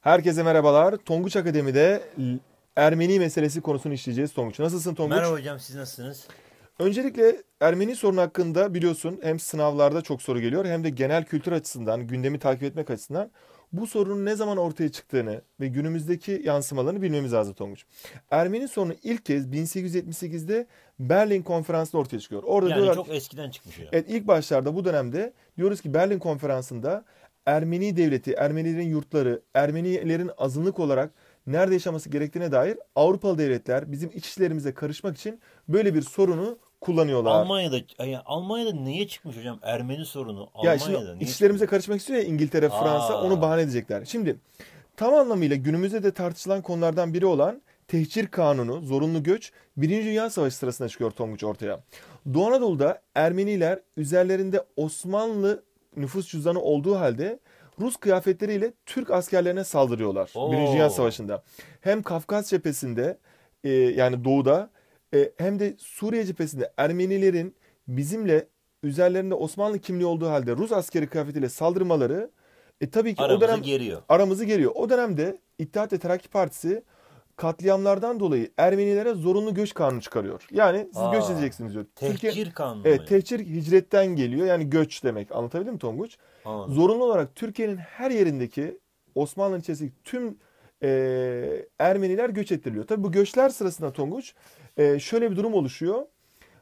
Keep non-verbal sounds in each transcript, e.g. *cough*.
Herkese merhabalar. Tonguç Akademi'de Ermeni meselesi konusunu işleyeceğiz Tonguç. Nasılsın Tonguç? Merhaba hocam siz nasılsınız? Öncelikle Ermeni sorunu hakkında biliyorsun hem sınavlarda çok soru geliyor hem de genel kültür açısından, gündemi takip etmek açısından bu sorunun ne zaman ortaya çıktığını ve günümüzdeki yansımalarını bilmemiz lazım Tonguç. Ermeni sorunu ilk kez 1878'de Berlin Konferansı'nda ortaya çıkıyor. Orada yani diyorlar, çok eskiden çıkmış. Yani. Evet ilk başlarda bu dönemde diyoruz ki Berlin Konferansı'nda Ermeni devleti, Ermenilerin yurtları, Ermenilerin azınlık olarak nerede yaşaması gerektiğine dair Avrupalı devletler bizim iç işlerimize karışmak için böyle bir sorunu kullanıyorlar. Almanya'da yani Almanya'da neye çıkmış hocam Ermeni sorunu? Almanya'da ya şimdi işlerimize karışmak istiyor ya İngiltere, Fransa Aa. onu bahane edecekler. Şimdi tam anlamıyla günümüzde de tartışılan konulardan biri olan tehcir kanunu, zorunlu göç Birinci Dünya Savaşı sırasında çıkıyor Tonguç ortaya. Doğu Anadolu'da Ermeniler üzerlerinde Osmanlı nüfus cüzdanı olduğu halde Rus kıyafetleriyle Türk askerlerine saldırıyorlar Oo. Birinci Dünya Savaşı'nda. Hem Kafkas cephesinde e, yani doğuda e, hem de Suriye cephesinde Ermenilerin bizimle üzerlerinde Osmanlı kimliği olduğu halde Rus askeri kıyafetiyle saldırmaları e, tabii ki aramızı o dönem geriyor. aramızı geriyor. O dönemde İttihat ve Terakki Partisi katliamlardan dolayı Ermenilere zorunlu göç kanunu çıkarıyor. Yani siz Aa, göç edeceksiniz diyor. Tehcir Türkiye, kanunu. Evet, tehcir hicretten geliyor. Yani göç demek. Anlatabildim mi Tonguç? Anladım. Zorunlu olarak Türkiye'nin her yerindeki Osmanlı içerisindeki tüm e, Ermeniler göç ettiriliyor. Tabii bu göçler sırasında Tonguç e, şöyle bir durum oluşuyor.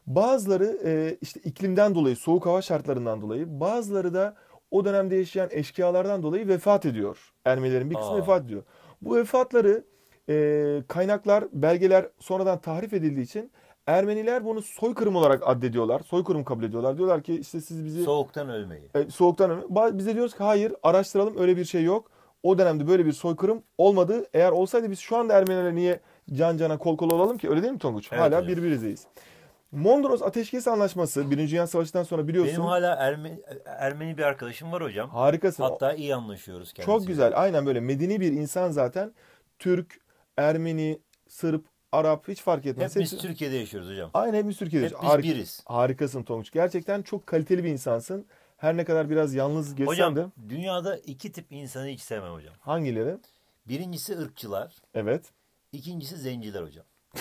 Bazıları e, işte iklimden dolayı, soğuk hava şartlarından dolayı, bazıları da o dönemde yaşayan eşkıyalardan dolayı vefat ediyor. Ermenilerin bir kısmı Aa. vefat ediyor. Bu vefatları e, kaynaklar, belgeler sonradan tahrif edildiği için Ermeniler bunu soykırım olarak addediyorlar. Soykırım kabul ediyorlar. Diyorlar ki işte siz bizi... Soğuktan ölmeyi. E, soğuktan ölmeyi. Biz de diyoruz ki hayır araştıralım öyle bir şey yok. O dönemde böyle bir soykırım olmadı. Eğer olsaydı biz şu anda Ermenilere niye can cana kol kola olalım ki? Öyle değil mi Tonguç? Evet, Hala hocam. birbirizeyiz. Mondros Ateşkes Anlaşması Birinci Dünya Savaşı'ndan sonra biliyorsun. Benim hala Ermeni, Ermeni bir arkadaşım var hocam. Harikasın. Hatta iyi anlaşıyoruz kendisiyle. Çok güzel. Aynen böyle medeni bir insan zaten. Türk, Ermeni, Sırp, Arap hiç fark etmez. Hep biz Hepsi... Türkiye'de yaşıyoruz hocam. Aynen hep biz Türkiye'de hep yaşıyoruz. Hep biz biriz. Harikasın Tonguç. Gerçekten çok kaliteli bir insansın. Her ne kadar biraz yalnız geçsem hocam, de. Hocam dünyada iki tip insanı hiç sevmem hocam. Hangileri? Birincisi ırkçılar. Evet. İkincisi zenciler hocam. *laughs* *laughs*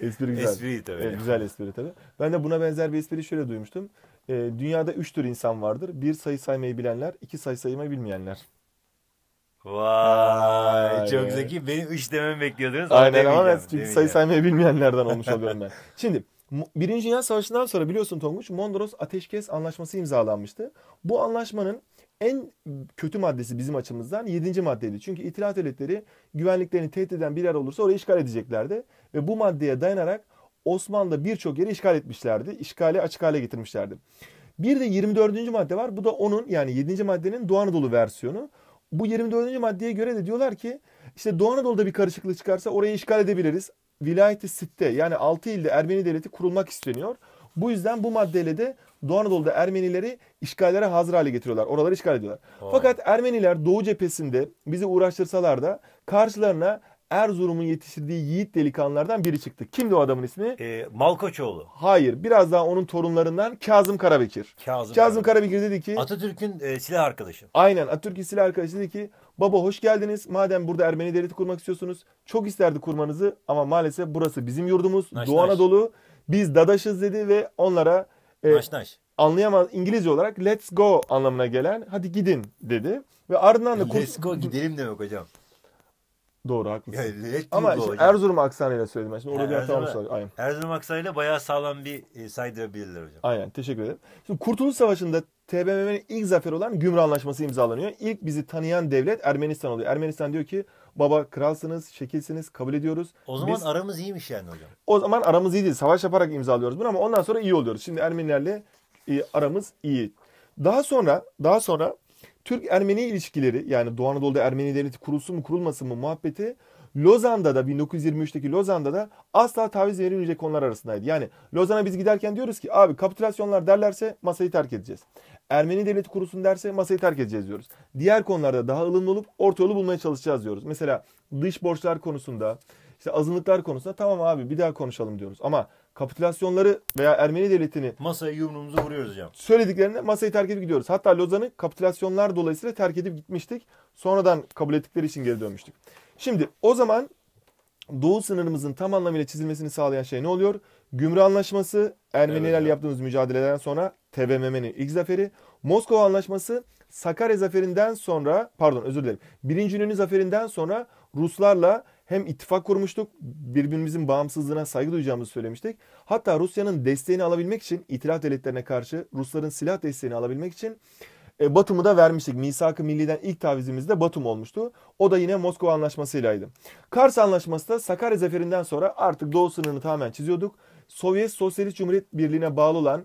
espri güzel. Espri tabii. Evet, güzel espri tabii. Ben de buna benzer bir espri şöyle duymuştum. E, dünyada üç tür insan vardır. Bir sayı saymayı bilenler, iki sayı saymayı bilmeyenler. Vay, Vay çok zeki. beni üç dememi bekliyordunuz. Aynen ama ben çünkü sayı saymayı bilmeyenlerden olmuş *laughs* oluyorum ben. Şimdi Birinci Dünya Savaşı'ndan sonra biliyorsun Tonguç Mondros Ateşkes Anlaşması imzalanmıştı. Bu anlaşmanın en kötü maddesi bizim açımızdan 7. maddeydi. Çünkü itilaf devletleri güvenliklerini tehdit eden bir yer olursa orayı işgal edeceklerdi. Ve bu maddeye dayanarak Osmanlı birçok yeri işgal etmişlerdi. İşgali açık hale getirmişlerdi. Bir de 24. madde var. Bu da onun yani 7. maddenin Doğu Anadolu versiyonu bu 24. maddeye göre de diyorlar ki işte Doğu Anadolu'da bir karışıklık çıkarsa orayı işgal edebiliriz. Vilayeti Sitte yani 6 ilde Ermeni devleti kurulmak isteniyor. Bu yüzden bu maddeyle de Doğu Anadolu'da Ermenileri işgallere hazır hale getiriyorlar. Oraları işgal ediyorlar. Aa. Fakat Ermeniler Doğu cephesinde bizi uğraştırsalar da karşılarına Erzurum'un yetiştirdiği yiğit delikanlardan biri çıktı. Kimdi o adamın ismi? E, Malkoçoğlu. Hayır. Biraz daha onun torunlarından Kazım Karabekir. Kazım, Kazım Karabekir. Karabekir dedi ki... Atatürk'ün e, silah arkadaşı. Aynen. Atatürk'ün silah arkadaşı dedi ki Baba hoş geldiniz. Madem burada Ermeni devleti kurmak istiyorsunuz. Çok isterdi kurmanızı ama maalesef burası bizim yurdumuz. Naş, Doğu naş. Anadolu. Biz dadaşız dedi ve onlara... E, naş, naş anlayamaz İngilizce olarak let's go anlamına gelen hadi gidin dedi. Ve ardından da... Let's go gidelim demek hocam. Doğru haklısın. Yani, Ama işte Erzurum aksanıyla söyledim ben. Şimdi orada yani bir hata Aynen. Erzurum aksanıyla bayağı sağlam bir e, saydırabilirler hocam. Aynen teşekkür ederim. Şimdi Kurtuluş Savaşı'nda TBMM'nin ilk zaferi olan Gümrü Anlaşması imzalanıyor. İlk bizi tanıyan devlet Ermenistan oluyor. Ermenistan diyor ki baba kralsınız, şekilsiniz, kabul ediyoruz. O zaman Biz, aramız iyiymiş yani hocam. O zaman aramız iyiydi. Savaş yaparak imzalıyoruz bunu ama ondan sonra iyi oluyoruz. Şimdi Ermenilerle e, aramız iyi. Daha sonra daha sonra Türk-Ermeni ilişkileri yani Doğu Anadolu'da Ermeni devleti kurulsun mu kurulmasın mı muhabbeti Lozan'da da 1923'teki Lozan'da da asla taviz verilmeyecek konular arasındaydı. Yani Lozan'a biz giderken diyoruz ki abi kapitülasyonlar derlerse masayı terk edeceğiz. Ermeni devleti kurulsun derse masayı terk edeceğiz diyoruz. Diğer konularda daha ılımlı olup orta yolu bulmaya çalışacağız diyoruz. Mesela dış borçlar konusunda işte azınlıklar konusunda tamam abi bir daha konuşalım diyoruz. Ama kapitülasyonları veya Ermeni devletini masaya yumruğumuzu vuruyoruz canım. Söylediklerinde masayı terk edip gidiyoruz. Hatta Lozan'ı kapitülasyonlar dolayısıyla terk edip gitmiştik. Sonradan kabul ettikleri için geri dönmüştük. Şimdi o zaman doğu sınırımızın tam anlamıyla çizilmesini sağlayan şey ne oluyor? Gümrü Anlaşması, Ermenilerle evet. yaptığımız mücadeleden sonra TBMM'nin ilk zaferi, Moskova Anlaşması, Sakarya zaferinden sonra, pardon özür dilerim, Birinci Ünlü zaferinden sonra Ruslarla hem ittifak kurmuştuk, birbirimizin bağımsızlığına saygı duyacağımızı söylemiştik. Hatta Rusya'nın desteğini alabilmek için, itilaf devletlerine karşı Rusların silah desteğini alabilmek için e, Batum'u da vermiştik. Misak-ı Milli'den ilk tavizimiz de Batum olmuştu. O da yine Moskova Anlaşması'ylaydı. Kars Anlaşması da Sakarya Zaferi'nden sonra artık doğu sınırını tamamen çiziyorduk. Sovyet Sosyalist Cumhuriyet Birliği'ne bağlı olan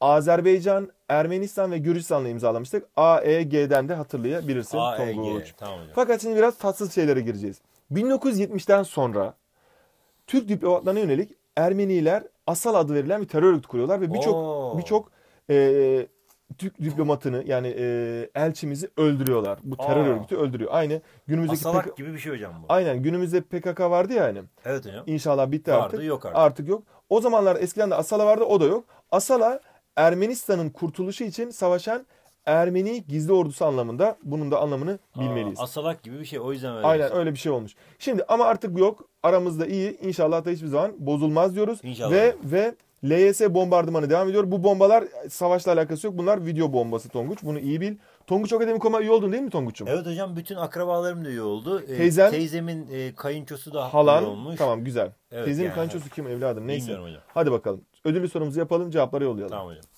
Azerbaycan, Ermenistan ve Gürcistan'la imzalamıştık. AEG'den de hatırlayabilirsin. AEG, tamam Fakat şimdi biraz tatsız şeylere gireceğiz. 1970'ten sonra Türk diplomatlarına yönelik Ermeniler Asal adı verilen bir terör örgütü kuruyorlar ve birçok birçok e, Türk diplomatını yani e, elçimizi öldürüyorlar. Bu terör Aa. örgütü öldürüyor. Aynı günümüzdeki Asalak PK... gibi bir şey hocam bu. Aynen günümüzde PKK vardı ya hani. Evet hocam. İnşallah bitti Vardı, artık. yok artık. Artık yok. O zamanlar eskiden de Asala vardı o da yok. Asala Ermenistan'ın kurtuluşu için savaşan Ermeni gizli ordusu anlamında bunun da anlamını bilmeliyiz. Aa, asalak gibi bir şey o yüzden öyle. Aynen öyle bir şey olmuş. Şimdi ama artık yok aramızda iyi inşallah da hiçbir zaman bozulmaz diyoruz. İnşallah. Ve ve LYS bombardımanı devam ediyor. Bu bombalar savaşla alakası yok. Bunlar video bombası Tonguç. Bunu iyi bil. Tonguç Akademi.com'a üye oldun değil mi Tonguç'um? Evet hocam bütün akrabalarım da üye oldu. Ee, Teyzem, Teyzemin e, kayınçosu da halan, olmuş. Tamam güzel. Evet, Teyzemin yani, kayınçosu kim evladım neyse. Bilmiyorum hocam. Hadi bakalım. Ödüllü sorumuzu yapalım cevapları yollayalım. Tamam hocam.